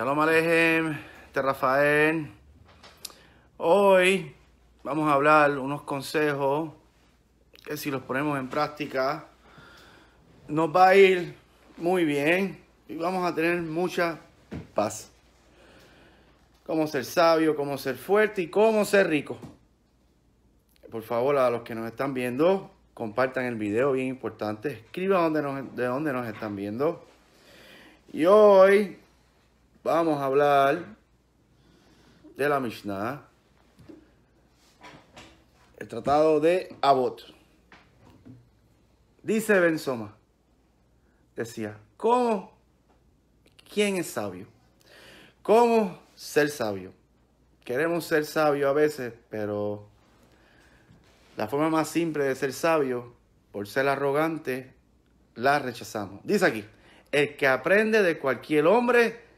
Shalom Alejem, te este Rafael. Hoy vamos a hablar unos consejos que si los ponemos en práctica nos va a ir muy bien y vamos a tener mucha paz. Cómo ser sabio, cómo ser fuerte y cómo ser rico. Por favor, a los que nos están viendo, compartan el video, bien importante. Escriban de dónde nos están viendo. Y hoy Vamos a hablar de la Mishnah, el tratado de Abot. Dice Benzoma, decía, ¿cómo? ¿Quién es sabio? ¿Cómo ser sabio? Queremos ser sabios a veces, pero la forma más simple de ser sabio, por ser arrogante, la rechazamos. Dice aquí, el que aprende de cualquier hombre,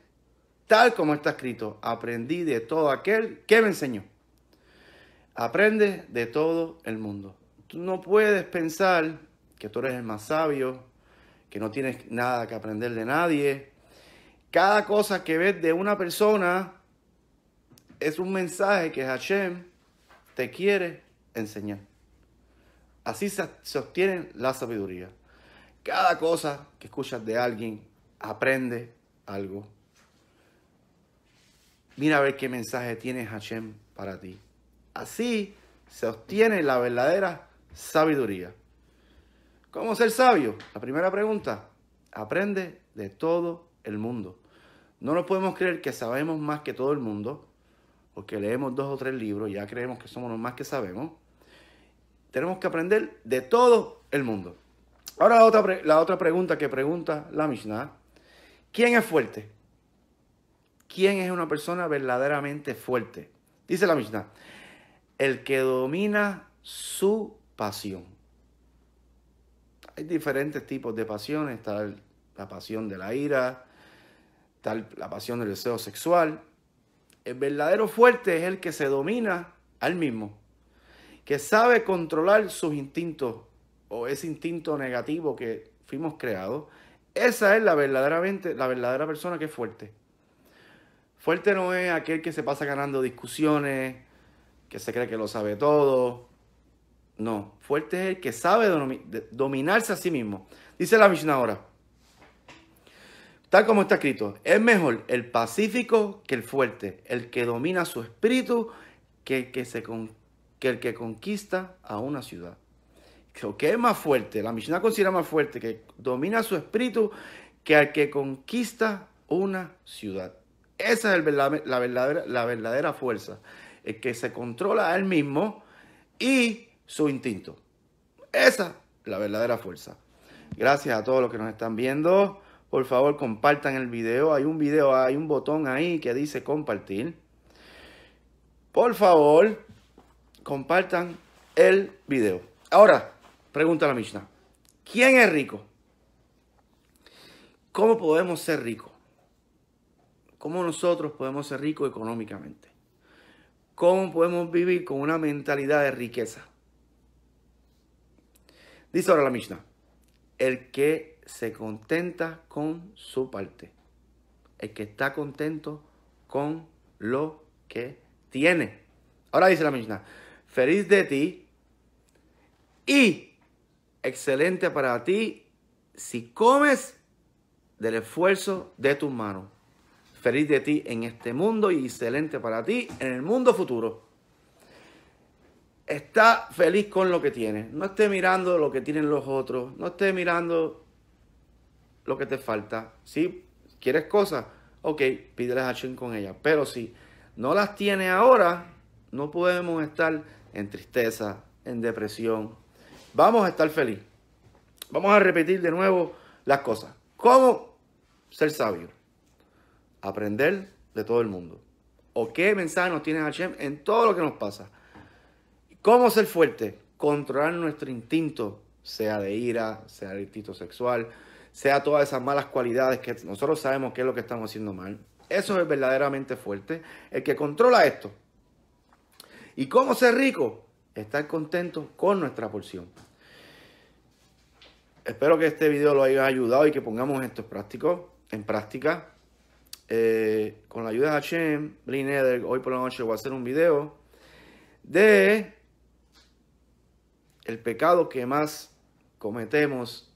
tal como está escrito, aprendí de todo aquel que me enseñó. Aprende de todo el mundo. Tú no puedes pensar que tú eres el más sabio, que no tienes nada que aprender de nadie. Cada cosa que ves de una persona es un mensaje que Hashem te quiere enseñar. Así se sostiene la sabiduría. Cada cosa que escuchas de alguien, aprende algo Mira a ver qué mensaje tiene Hashem para ti. Así se obtiene la verdadera sabiduría. ¿Cómo ser sabio? La primera pregunta, aprende de todo el mundo. No nos podemos creer que sabemos más que todo el mundo, porque leemos dos o tres libros, y ya creemos que somos los más que sabemos. Tenemos que aprender de todo el mundo. Ahora la otra, la otra pregunta que pregunta la Mishnah. ¿Quién es fuerte? quién es una persona verdaderamente fuerte. Dice la Mishnah, el que domina su pasión. Hay diferentes tipos de pasiones, Tal la pasión de la ira, tal la pasión del deseo sexual. El verdadero fuerte es el que se domina al mismo, que sabe controlar sus instintos o ese instinto negativo que fuimos creados. Esa es la, verdaderamente, la verdadera persona que es fuerte. Fuerte no es aquel que se pasa ganando discusiones, que se cree que lo sabe todo. No, fuerte es el que sabe dominarse a sí mismo. Dice la Mishnah ahora. Tal como está escrito, es mejor el pacífico que el fuerte, el que domina su espíritu que el que, conquista a una ciudad. que es más fuerte? La Mishnah considera más fuerte que domina su espíritu que el que conquista una ciudad. Esa es la, verdadera, fuerza. Es eh, que se controla a él mismo y su instinto. Esa es la verdadera fuerza. Gracias a todos los que nos están viendo. Por favor, compartan el video. Hay un video, hay un botón ahí que dice compartir. Por favor, compartan el video. Ahora, pregunta la Mishnah. ¿Quién es rico? ¿Cómo podemos ser ricos? cómo nosotros podemos ser ricos económicamente. Cómo podemos vivir con una mentalidad de riqueza. Dice ahora la Mishnah, el que se contenta con su parte, el que está contento con lo que tiene. Ahora dice la Mishnah, feliz de ti y excelente para ti si comes del esfuerzo de tus manos feliz de ti en este mundo y excelente para ti en el mundo futuro. Está feliz con lo que tienes. No esté mirando lo que tienen los otros. No esté mirando lo que te falta. Si quieres cosas, ok, pídeles a Shin con ella. Pero si no las tiene ahora, no podemos estar en tristeza, en depresión. Vamos a estar feliz. Vamos a repetir de nuevo las cosas. ¿Cómo ser sabio? aprender de todo el mundo. ¿O qué mensaje nos tiene Hashem en todo lo que nos pasa? ¿Cómo ser fuerte? Controlar nuestro instinto, sea de ira, sea de instinto sexual, sea todas esas malas cualidades que nosotros sabemos que es lo que estamos haciendo mal. Eso es verdaderamente fuerte. El que controla esto. ¿Y cómo ser rico? Estar contento con nuestra porción. Espero que este video lo haya ayudado y que pongamos estos prácticos en práctica. Eh, con la ayuda de Hashem, hoy por la noche voy a hacer un video de el pecado que más cometemos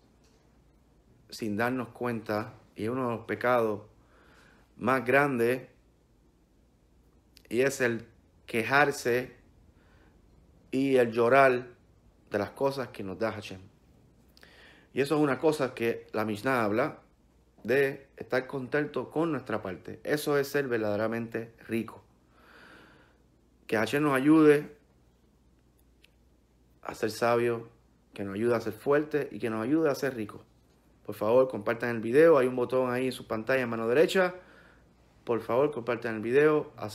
sin darnos cuenta y uno de los pecados más grandes y es el quejarse y el llorar de las cosas que nos da Hashem. Y eso es una cosa que la Mishnah habla de estar contento con nuestra parte. Eso es ser verdaderamente rico. Que Hashem nos ayude a ser sabios, que nos ayude a ser fuerte y que nos ayude a ser ricos. Por favor, compartan el video. Hay un botón ahí en su pantalla en mano derecha. Por favor, compartan el video. A